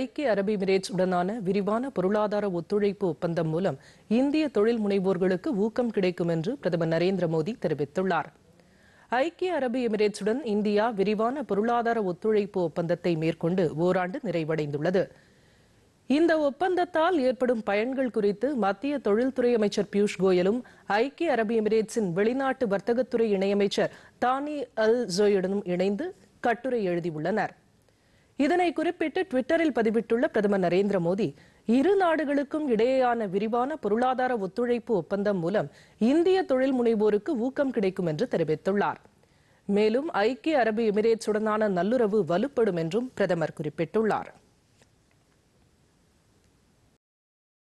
ஐக்கிய அரபு எமிரேட்ஸ் உடனான விரிவான பொருளாதார ஒத்துழைப்பு ஒப்பந்தம் மூலம் இந்திய தொழில் முனைவோர்களுக்கு ஊக்கம் கிடைக்கும் என்று பிரதமர் நரேந்திர மோடி தெரிவித்துள்ளார் ஐக்கிய அரபு எமிரேட்ஸுடன் இந்தியா விரிவான பொருளாதார ஒத்துழைப்பு ஒப்பந்தத்தை மேற்கொண்டு ஓராண்டு நிறைவடைந்துள்ளது இந்த ஒப்பந்தத்தால் ஏற்படும் பயன்கள் குறித்து மத்திய தொழில்துறை அமைச்சர் பியூஷ் கோயலும் ஐக்கிய அரபு எமிரேட்ஸின் வெளிநாட்டு வர்த்தகத்துறை இணையமைச்சர் தானி அல் ஜோயுடனும் இணைந்து கட்டுரை எழுதியுள்ளனர் இதனை குறிப்பிட்டு ட்விட்டரில் பதிவிட்டுள்ள பிரதமர் நரேந்திர மோடி இரு நாடுகளுக்கும் இடையேயான விரிவான பொருளாதார ஒத்துழைப்பு ஒப்பந்தம் மூலம் இந்திய தொழில் முனைவோருக்கு ஊக்கம் கிடைக்கும் என்று தெரிவித்துள்ளார் மேலும் ஐக்கிய அரபு எமிரேட்ஸுடனான நல்லுறவு வலுப்படும் என்றும் பிரதமர் குறிப்பிட்டுள்ளார்